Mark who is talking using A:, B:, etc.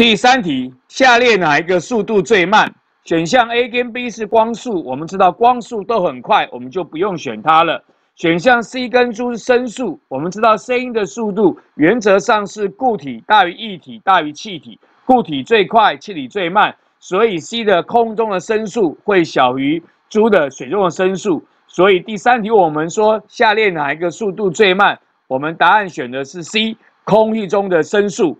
A: 第三题，下列哪一个速度最慢？选项 A 跟 B 是光速，我们知道光速都很快，我们就不用选它了。选项 C 跟猪是声速，我们知道声音的速度原则上是固体大于液体大于气体，固体最快，气体最慢，所以 C 的空中的声速会小于猪的水中的声速。所以第三题，我们说下列哪一个速度最慢？我们答案选的是 C，空气中的声速。